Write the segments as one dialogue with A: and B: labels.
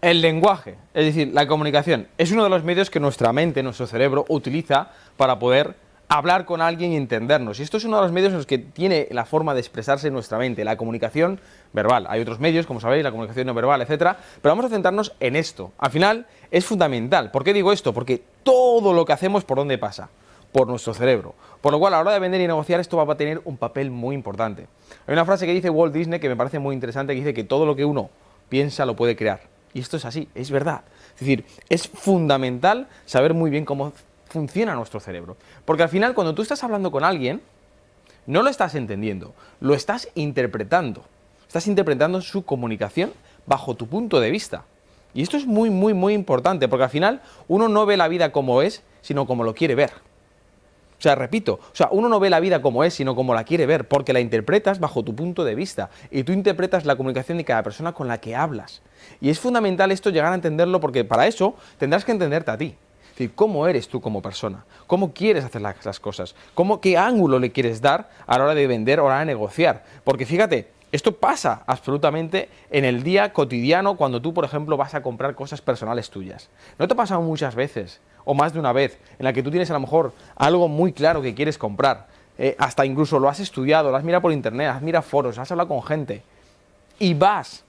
A: El lenguaje, es decir, la comunicación, es uno de los medios que nuestra mente, nuestro cerebro utiliza para poder hablar con alguien y entendernos. Y esto es uno de los medios en los que tiene la forma de expresarse nuestra mente, la comunicación verbal. Hay otros medios, como sabéis, la comunicación no verbal, etcétera, pero vamos a centrarnos en esto. Al final es fundamental. ¿Por qué digo esto? Porque todo lo que hacemos por dónde pasa, por nuestro cerebro. Por lo cual, a la hora de vender y negociar esto va a tener un papel muy importante. Hay una frase que dice Walt Disney que me parece muy interesante que dice que todo lo que uno piensa lo puede crear. Y esto es así, es verdad. Es decir, es fundamental saber muy bien cómo funciona nuestro cerebro. Porque al final, cuando tú estás hablando con alguien, no lo estás entendiendo, lo estás interpretando. Estás interpretando su comunicación bajo tu punto de vista. Y esto es muy, muy, muy importante, porque al final uno no ve la vida como es, sino como lo quiere ver. O sea, repito, o sea, uno no ve la vida como es, sino como la quiere ver, porque la interpretas bajo tu punto de vista y tú interpretas la comunicación de cada persona con la que hablas. Y es fundamental esto llegar a entenderlo porque para eso tendrás que entenderte a ti. Es decir, cómo eres tú como persona, cómo quieres hacer las, cosas, ¿Cómo, qué ángulo le quieres dar a la hora de vender o a la hora de negociar. Porque fíjate, esto pasa absolutamente en el día cotidiano cuando tú, por ejemplo, vas a comprar cosas personales tuyas. ¿No te ha pasado muchas veces o más de una vez en la que tú tienes a lo mejor algo muy claro que quieres comprar? Eh, hasta incluso lo has estudiado, lo has mirado por internet, has mirado foros, has hablado con gente y vas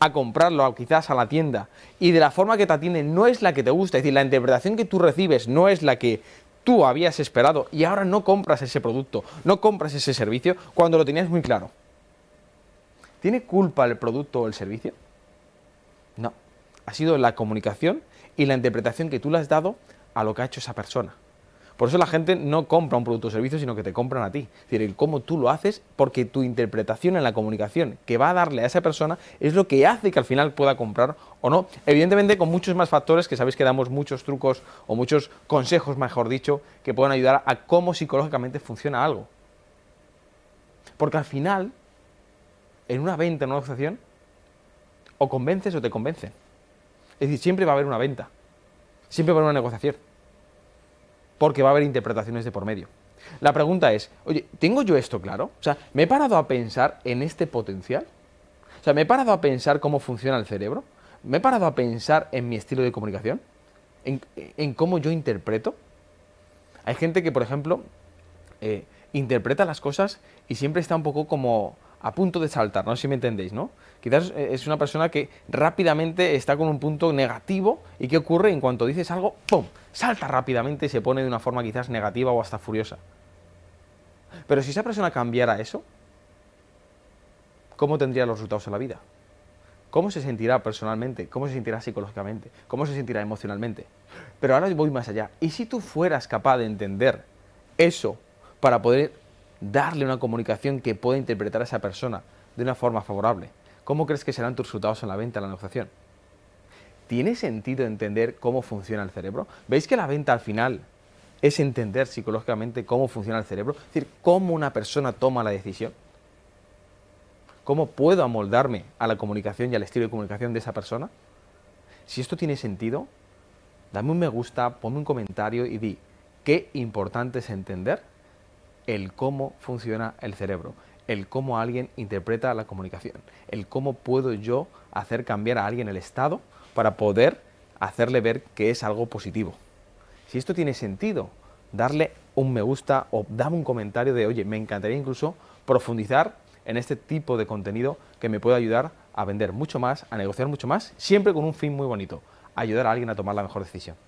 A: a comprarlo quizás a la tienda y de la forma que te tiene no es la que te gusta, es decir, la interpretación que tú recibes no es la que tú habías esperado y ahora no compras ese producto, no compras ese servicio cuando lo tenías muy claro. ¿Tiene culpa el producto o el servicio? No. Ha sido la comunicación y la interpretación que tú le has dado a lo que ha hecho esa persona. Por eso la gente no compra un producto o servicio, sino que te compran a ti. Es decir, el cómo tú lo haces, porque tu interpretación en la comunicación que va a darle a esa persona es lo que hace que al final pueda comprar o no. Evidentemente, con muchos más factores que sabéis que damos muchos trucos o muchos consejos, mejor dicho, que pueden ayudar a cómo psicológicamente funciona algo. Porque al final, en una venta, en una negociación, o convences o te convencen. Es decir, siempre va a haber una venta, siempre va a haber una negociación, porque va a haber interpretaciones de por medio. La pregunta es, oye, ¿tengo yo esto claro? O sea, ¿me he parado a pensar en este potencial? O sea, ¿me he parado a pensar cómo funciona el cerebro? ¿Me he parado a pensar en mi estilo de comunicación? ¿En, cómo yo interpreto? Hay gente que, por ejemplo, eh, interpreta las cosas y siempre está un poco como a punto de saltar, no sé si me entendéis, ¿no? Quizás eh, es una persona que rápidamente está con un punto negativo y ¿qué ocurre? En cuanto dices algo, ¡pum! Salta rápidamente y se pone de una forma quizás negativa o hasta furiosa. Pero si esa persona cambiara eso, ¿cómo tendría los resultados en la vida? ¿Cómo se sentirá personalmente? ¿Cómo se sentirá psicológicamente? ¿Cómo se sentirá emocionalmente? Pero ahora voy más allá. ¿Y si tú fueras capaz de entender eso para poder darle una comunicación que pueda interpretar a esa persona de una forma favorable. ¿Cómo crees que serán tus resultados en la venta, en la negociación? ¿Tiene sentido entender cómo funciona el cerebro? ¿Veis que la venta al final es entender psicológicamente cómo funciona el cerebro? Es decir, cómo una persona toma la decisión. ¿Cómo puedo amoldarme a la comunicación y al estilo de comunicación de esa persona? Si esto tiene sentido, dame un me gusta, ponme un comentario y di, qué importante es entender el cómo funciona el cerebro, el cómo alguien interpreta la comunicación, el cómo puedo yo hacer cambiar a alguien el estado para poder hacerle ver que es algo positivo. Si esto tiene sentido, darle un me gusta o dame un comentario de, oye, me encantaría incluso profundizar en este tipo de contenido que me puede ayudar a vender mucho más, a negociar mucho más, siempre con un fin muy bonito, ayudar a alguien a tomar la mejor decisión.